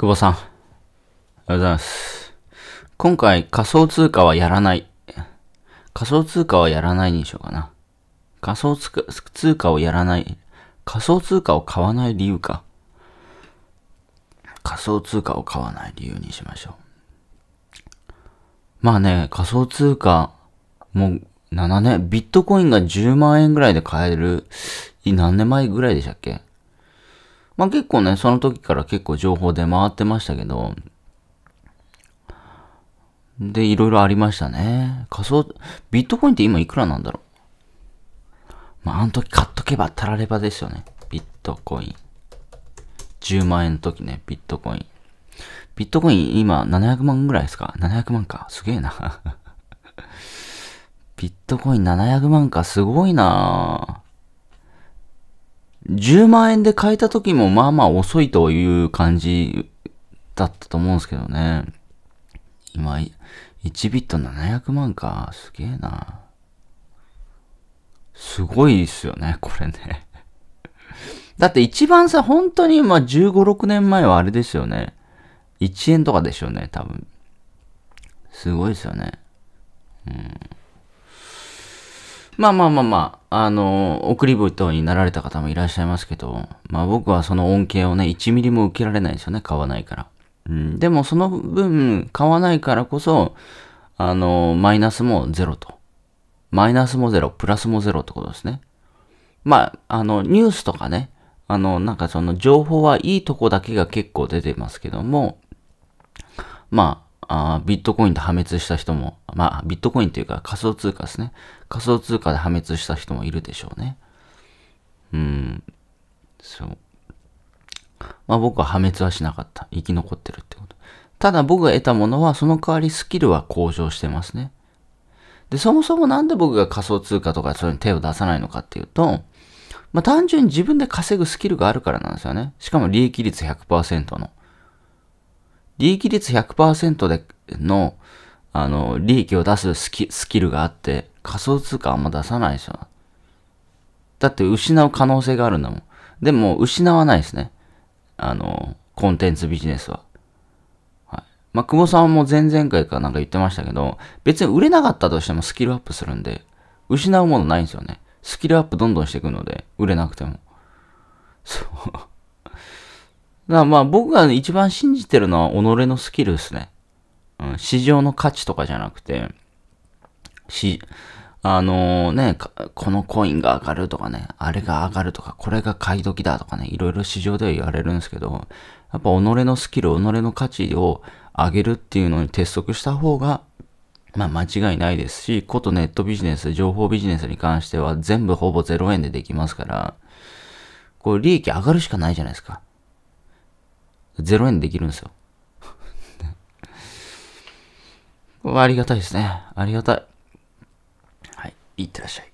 久保さん。ありがとうございます。今回、仮想通貨はやらない。仮想通貨はやらないにしようかな。仮想通貨をやらない。仮想通貨を買わない理由か。仮想通貨を買わない理由にしましょう。まあね、仮想通貨、もう7年、ビットコインが10万円ぐらいで買える、何年前ぐらいでしたっけまあ結構ね、その時から結構情報出回ってましたけど、で、いろいろありましたね。仮想、ビットコインって今いくらなんだろう。まあ、あの時買っとけばたらればですよね。ビットコイン。10万円の時ね、ビットコイン。ビットコイン今700万ぐらいですか ?700 万か。すげえな。ビットコイン700万か。すごいな10万円で買えた時もまあまあ遅いという感じだったと思うんですけどね。今、1ビット700万か。すげえな。すごいですよね、これね。だって一番さ、本当にまあ15、6年前はあれですよね。1円とかでしょうね、多分。すごいですよね。うん。まあまあまあまあの、送り人になられた方もいらっしゃいますけど、まあ僕はその恩恵をね、1ミリも受けられないんですよね、買わないから。うん、でもその分、買わないからこそ、あの、マイナスもゼロと。マイナスもゼロ、プラスもゼロってことですね。まあ、あの、ニュースとかね、あの、なんかその情報はいいとこだけが結構出てますけども、まあ、あビットコインで破滅した人も、まあ、ビットコインというか仮想通貨ですね。仮想通貨で破滅した人もいるでしょうね。うん。そう。まあ僕は破滅はしなかった。生き残ってるってこと。ただ僕が得たものは、その代わりスキルは向上してますね。で、そもそもなんで僕が仮想通貨とかそれに手を出さないのかっていうと、まあ単純に自分で稼ぐスキルがあるからなんですよね。しかも利益率100%の。利益率100%での、あの、利益を出すスキルがあって、仮想通貨あんま出さないですよ。だって失う可能性があるんだもん。でも、失わないですね。あの、コンテンツビジネスは。はい。まあ、久保さんも前々回かなんか言ってましたけど、別に売れなかったとしてもスキルアップするんで、失うものないんですよね。スキルアップどんどんしていくので、売れなくても。そう。だまあ僕が一番信じてるのは己のスキルですね。うん、市場の価値とかじゃなくて、し、あのー、ね、このコインが上がるとかね、あれが上がるとか、これが買い時だとかね、いろいろ市場では言われるんですけど、やっぱ己のスキル、己の価値を上げるっていうのに鉄則した方が、まあ間違いないですし、ことネットビジネス、情報ビジネスに関しては全部ほぼ0円でできますから、こう利益上がるしかないじゃないですか。0円できるんですよ。ありがたいですね。ありがたい。はい。いってらっしゃい。